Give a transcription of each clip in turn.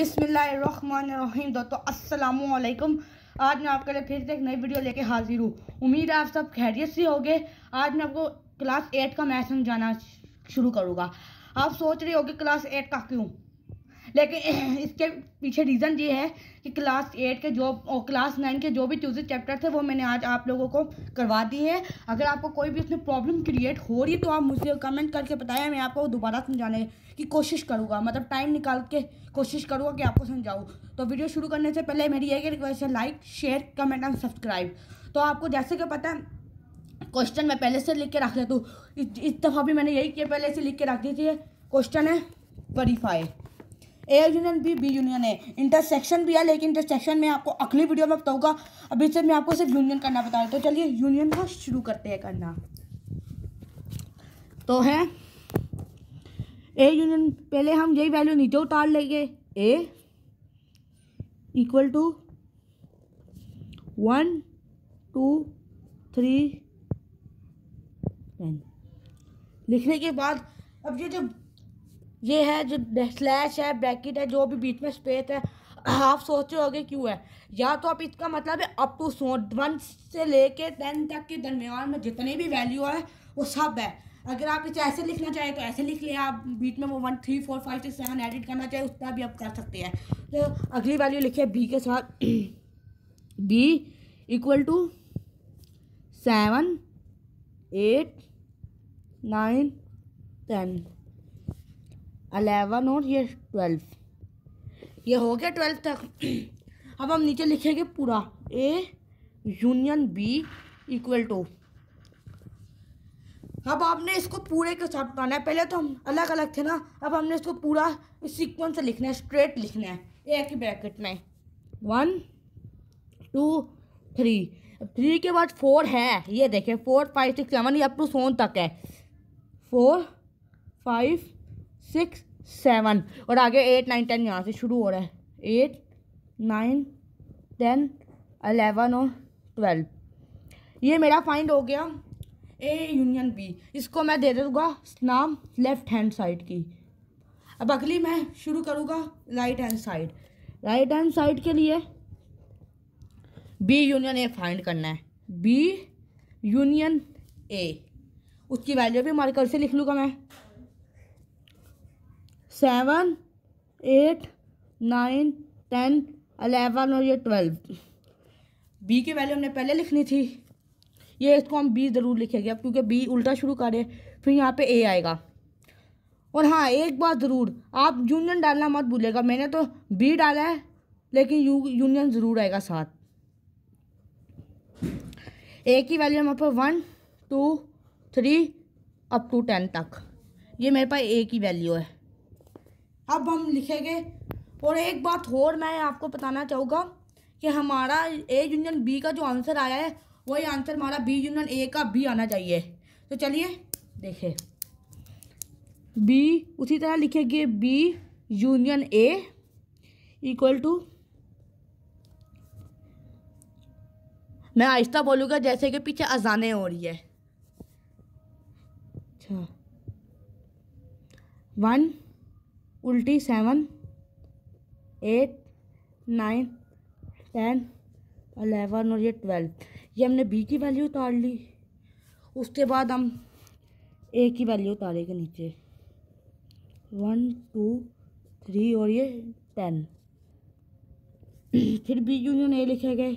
बिसमीम दोस्तों असलकुम आज मैं आपके लिए फिर से एक नई वीडियो लेके हाजिर हूँ उम्मीद है आप सब खैरियत से होंगे आज मैं आपको क्लास एट का मैथ समझाना शुरू करूँगा आप सोच रहे होगे क्लास एट का क्यों लेकिन इसके पीछे रीज़न ये है कि क्लास एट के जो और क्लास नाइन के जो भी ट्यूजन चैप्टर थे वो मैंने आज आप लोगों को करवा दी है अगर आपको कोई भी उसमें प्रॉब्लम क्रिएट हो रही है तो आप मुझे कमेंट करके बताया मैं आपको दोबारा समझाने की कोशिश करूँगा मतलब टाइम निकाल के कोशिश करूँगा कि आपको समझाऊँ तो वीडियो शुरू करने से पहले मेरी यह रिक्वेस्ट है like share comment and subscribe तो आपको जैसे कि पता है क्वेश्चन मैं पहले से लिख के रख लेता हूँ इस दफ़ा भी मैंने यही किया पहले से लिख के रख दी थी क्वेश्चन है verify A union B B union A intersection भी है लेकिन इंटरसेक्शन में आपको अगली वीडियो में बताऊँगा अभी से मैं आपको सिर्फ यूनियन करना बता रहा तो चलिए यूनियन को शुरू करते हैं करना तो है ए यूनियन पहले हम यही वैल्यू नीचे उतार लेंगे A equal to one two three ten लिखने के बाद अब ये जो ये है जो स्लैश है ब्रैकेट है जो भी बीच में स्पेस है आप सोच रहे गए क्यों है या तो आप इसका मतलब है अप टू सो वन से लेके टेन तक के दरमियान में जितने भी वैल्यू है वो सब है अगर आप इसे ऐसे लिखना चाहें तो ऐसे लिख लें आप बीच में वो one three four five six seven edit करना चाहें उसका भी आप कर सकते हैं तो अगली वैल्यू लिखिए बी के साथ B equal to seven eight nine ten eleven और ये ट्वेल्व ये हो गया ट्वेल्व तक अब हम नीचे लिखेंगे पूरा A union B equal to अब आपने इसको पूरे के साथ बनाना है पहले तो हम अलग अलग थे ना अब हमने इसको पूरा इस सीक्वेंस से लिखना है स्ट्रेट लिखना है एक ही ब्रैकेट में वन टू थ्री थ्री के बाद फोर है ये देखें फोर फाइव सिक्स सेवन ये अप टू सोन तक है फोर फाइव सिक्स सेवन और आगे एट नाइन टेन यहाँ से शुरू हो रहा है एट नाइन टेन अलेवन और ट्वेल्व ये मेरा फाइंड हो गया ए यूनियन बी इसको मैं दे दूँगा नाम लेफ्ट हैंड साइड की अब अगली मैं शुरू करूँगा right hand side right hand side के लिए बी यूनियन ए फाइंड करना है बी यूनियन ए उसकी वैल्यू भी मार्कर से लिख लूँगा मैं seven eight nine ten eleven और ये ट्वेल्व बी की वैल्यू हमने पहले लिखनी थी ये इसको हम बी ज़रूर लिखेंगे अब क्योंकि बी उल्टा शुरू करें फिर यहाँ पे ए आएगा और हाँ एक बात ज़रूर आप यूनियन डालना मत भूलेगा मैंने तो बी डाला है लेकिन यू यूनियन ज़रूर आएगा साथ ए की वैल्यू हमारे पास one two three up to ten तक ये मेरे पास ए की वैल्यू है अब हम लिखेंगे और एक बात और मैं आपको बताना चाहूँगा कि हमारा ए यूनियन बी का जो आंसर आया है वही आंसर हमारा बी यूनियन ए का बी आना चाहिए तो चलिए देखें बी उसी तरह लिखेंगे B union A equal to मैं आहिस्ता बोलूँगा जैसे कि पीछे अजाने हो रही है अच्छा वन उल्टी seven eight nine ten eleven और ये ट्वेल्व ये हमने बी की वैल्यू उतार ली उसके बाद हम ए की वैल्यू उतारेंगे नीचे वन टू थ्री और ये टेन फिर बी यूनियन ए लिखे गए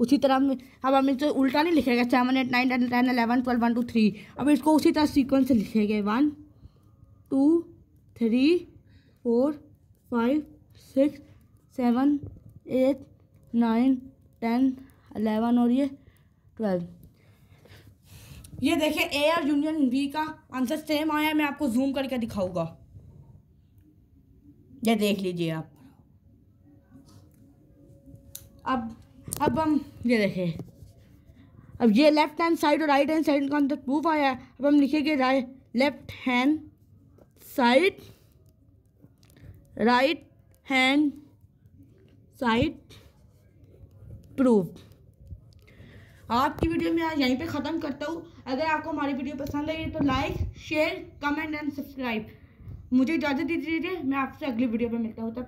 उसी तरह अब हम इसको उल्टा नहीं लिखेगा seven eight nine ten ten eleven twelve one two three अब इसको उसी तरह सीक्वेंस से लिखेंगे one two three four five six seven eight nine ten eleven और ये ट्वेल्व ये देखिए ए और यूनियन बी का आंसर सेम आया मैं आपको जूम करके दिखाऊंगा ये देख लीजिए आप अब अब हम ये देखें अब ये लेफ्ट हैंड साइड और राइट हैंड साइड का अंदर प्रूफ आया है अब हम लिखेंगे right left hand side right hand side proof आज की वीडियो में आज यहीं पे ख़त्म करता हूँ अगर आपको हमारी वीडियो पसंद आई तो like share comment and subscribe मुझे इजाज़त दीजिए मैं आपसे अगली वीडियो पर मिलता हूँ तब